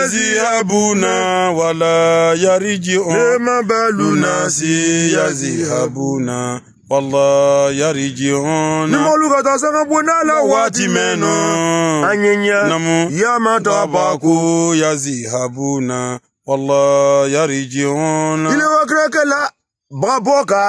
yazihabuna wala yarjiun lunasi yazihabuna wala yarjiun nimolukata sanga bwendala wati meno anyenya namu yamatabaku yazihabuna wala yarjiun ile wakrakala bɔbɔ ka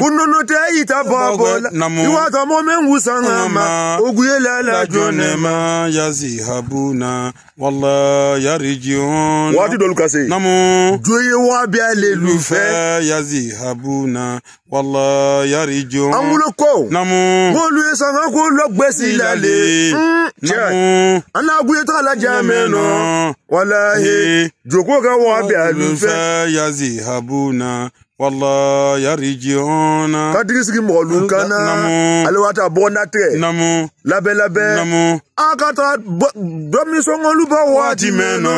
kununu tɛ i ta bɔbɔ la iwatɔ mɔmɛ wusan ka ma oguye lala ma yazi habuna wala yarijihun. waati dɔlu ka se. namu. jo ye wa bɛ ale lu fɛ. yazi habuna wala yarijihun. an wolo ko. namu. k'olu ye sanga ko lɔgbɛsi lale. Mm, namu. an n'a guye t'a la jɛmɛ nɔ. walahi jogo ka wa bɛ ale fɛ. yazi habuna wala yarijihuna. katigi sigi mɔgɔlun kan na ale wa taa bɔgɔda tigɛ. namu labɛn labɛn. namu. a ka taa dɔmisɔngɔlu waati mɛn na.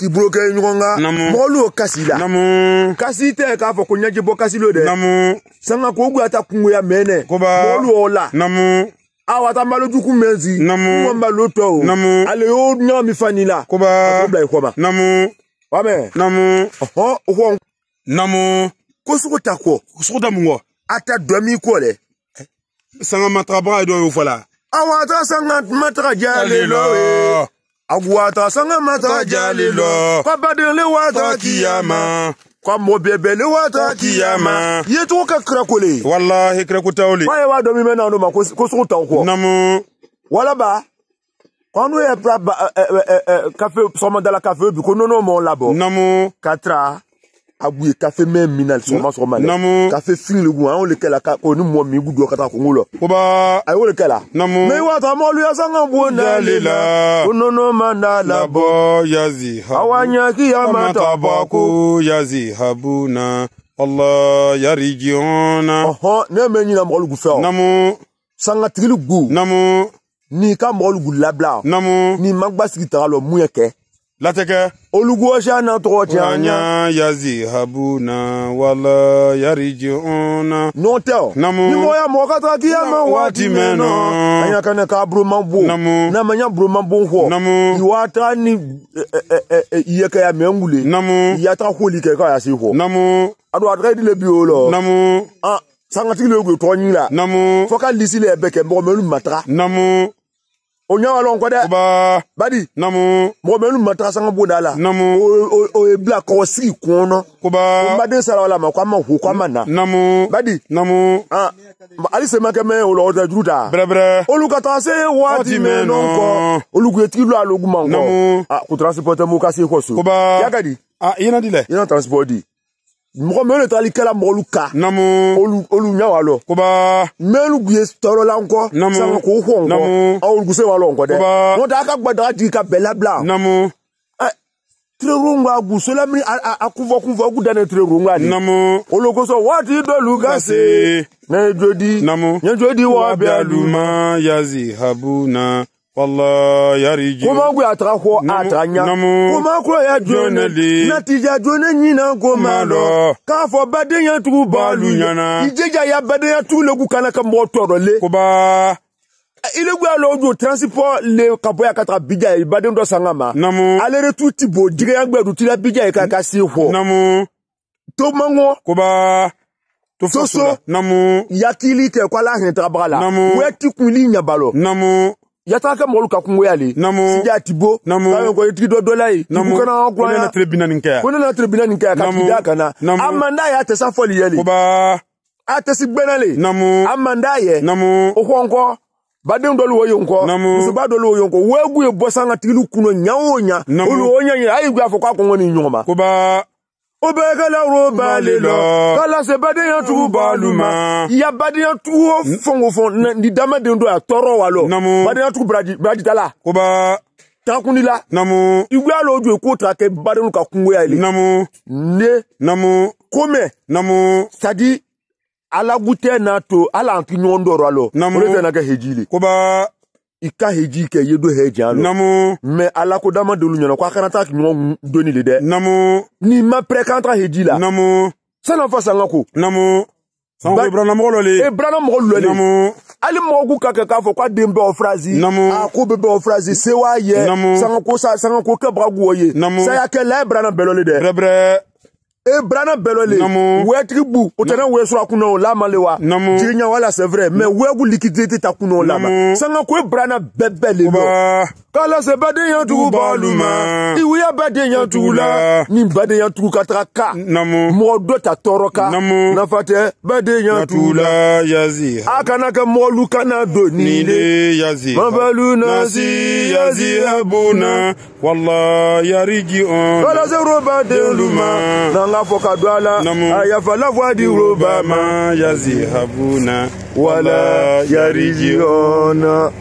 k'i bolo kɛ ɲɔgɔn kan. namu mɔgɔlu y'o kasi la. namu kasi tɛ k'a fɔ ko ɲɛji bɔ kasi lo dɛ. namu sanga ko guya ta kungoya mɛn dɛ. koba mɔgɔlu y'o la. namu. awa ta malojuku mɛnzi. namu kuma malo tɔ o. namu ale y'o ɲagami fani la. koba a t'o bila i kɔ ma. namu. wa mɛ. namu. ɔhɔn o ko. namu ko sugu ta kɔ sugu ta mun kɔ a ta dɔ min kɔ dɛ sanga matagabaga ye dɔ y'o fɔ la awa a taga sanga mataga jalen lɔ ye awa a taga sanga mataga jalen lɔ ka badenlen wa taga kiyama ka mɔbɛbɛle wa ta kiyama yecogo ka kirakole walahi kirakutaw le wale wa dɔ min bɛ na no ma ko sugu taw kɔ namu walaba kɔnu ye pra ba ɛ ɛ ɛ kafe sɔgɔmadala kafe bi ko nɔnɔ m'o labɔ namu ka abuye kafe mɛ min na sɔgɔma sɔgɔma dɛ kafe fili le kun an y'o le kɛ oh, la k'o ni mɔ min k'u jɔ ka taa kungo la. koba a y'o le kɛ la. namu mɛ wa ta mɔlu yasa n ka bon dali la ko nɔnɔ ma da labɔ yazi habu awa ɲaki ya ma ta bɔ ko yazi habu na ala yari jiyɔn na. ɔhɔn oh, oh, ne mɛ ɲinan mɔgɔlu kun fɛ o. namu sangatigili gu. namu n'i ka mɔgɔlu kun labila. namu n'i ma gbasigi taga lɔ mun ye kɛ latigɛ. olu na tɔgɔ cɛanya yazi habuna wala yarijuna. n'o tɛ o. namu ni mɔgɔ y'a mɔgɔ ka taa k'i y'a mɛn waati mɛn na. an y'a kan k'a buruman bon. namu n'a ma n y'a buruman bon fɔ. namu iwa taa ni e, e, e, iyɛkɛya mɛ wuli. namu iya taa k'oli kɛ k'a y'a se fɔ. namu. a don a tɔgɔ ye dile bi o lɔ. namu. an ah, sangatigi le ye tɔgɔ ɲini la. namu. fo ka lisi le yɛ bɛɛ kɛ mɔgɔ mɛ olu ma taga. namu o ɲɔgɔn lɔn kuba badi. namu. mɔgɔ minnu ma taga sanga bonda la. namu. o o ye bila kɔkɔ sigi kɔnɔ. kuba. ko n baden sara o la ma ko a ma hu ko a ma na. namu. badi. namu. ah, hali se ma kɛ mɛ o la tɛ juru ta. bɛrɛbɛrɛ. olu ka taa se waati mɛn nɔ kɔ olu tun ye tigi lu alogun man kɔ. namu. a ko transport tɛ mu ka se kɔ so. kuba. y'a ka di. a yɛnɛ di dɛ. yɛnɛ transport di mɔgɔ minnu talikɛla mɔgɔlu ka. namu olu olu ɲɛ wa lɔ. koba. mɛlu kun ye tɔɔrɔla nkɔ. namu sanfɛ k'o hɔn nkɔ. namu aw olu se wa lɔ nkɔ dɛ. koba n'o tɛ a ka gbadaga jigin ka bɛɛ labila. namu. ɛ tirerun ka gusola mi a a kunfɔ kunfɔ k'u da ne tirerun ka di. namu olu waati dɔlu ka se. ne jodi. namu ne jodi wa bɛ alu ma yazi habu na kuma gu atra ko atranya kuma kuro ya jone natija jone nyina ko malo ka fo bade ya tu balu nyana ijeja ya bade ya tu le gu kana ka mo toro le ko ba eh, ile gu transport le ka ya ka tra bija bade ndo sanga ma ale re tu ti bo jige ya gbedu ti la bija e ka ka si ho to mango soso namu yakili tɛ ko ala hinɛ tagabaga la wɛti kunli ɲabalo namu yata ka mɔlu ka kungo y'ale. namu sija ti bo. namu k'a bɛ ko itigi dɔ dɔla ye. namu ko ne na tile bi nin kɛ yan. ko ne na tile bi naani nin kɛ yan ka tigi d'a kan na. namu a man d'a ye a tɛ s'a fɔli ye le. koba. a tɛ si gbɛna le. namu a man d'a ye. namu o kɔn kɔ badenw dɔlu wo yen kɔ. namu musoba dɔlu wo yen kɔ wegu ye bɔsan ka tigiliw kunna ɲa o ɲa. namu olu o ɲa ɲa a y'i gb'a fɔ k'a kɔngɔ ni ɲɔgɔn ma. koba. O bɛ kɛla wo bali lɔ kala se badenya tugu balu ma ya badenya tugu o fɔn o fɛn ni damaden don a tɔɔrɔ wa lɔ badenya tugu baraji da la koba takundila namu i y'a lɔ jɔ k'o ta kɛ badenw ka kungoya ye namu ne namu komɛ. namu sadi alabu n'a to ala an tɛ ɲɔgɔn dɔ a lɔ namu o de bɛna kɛ heji hji koba i ka heji kɛ yedo heji an namu mɛ alakodama ko dama d'olu ɲɛna ko a kana taa ɲɔgɔn doni le dɛ namu n'i ma pɛrɛ k'an ta heji la namu san'an fa sanga ko namu sanko ibrana mɔgɔ lɔ le ibrana e mɔgɔ lɔ namu hali mɔgɔ k'u ka kɛ k'a fɔ k'a den bɛ o furazi namu a ko bɛ bɛ o furazi se wa ye. namu sangako sa sangako kɛbaga k'u ye namu sayakɛla ibrana e bɛɛ lɔ le dɛ bɛrɛbɛrɛ e brana bɛlɔ le wɛtigi bu o tɛ ne wɛ sɔrɔ a kunna la ma le wala c'est vrai mais wɛ bu likidite ta kunna o la ma sanga ko brana bɛɛ bɛɛ le alase baden yan tugu baluma iwuya baden yan tugu la nin baden yan tugu ka taga ka mɔgɔ dɔ ta tɔɔrɔ ka nafa tɛ baden yan tugu la a kana kɛ mɔgɔlu kana don nin de mabalu nasi yazi abuna wala yariji ɔn alase roba denlu ma n'an k'a fɔ ka don a la a yafa lafuwa di roba ma yazi abuna wala yariji ɔn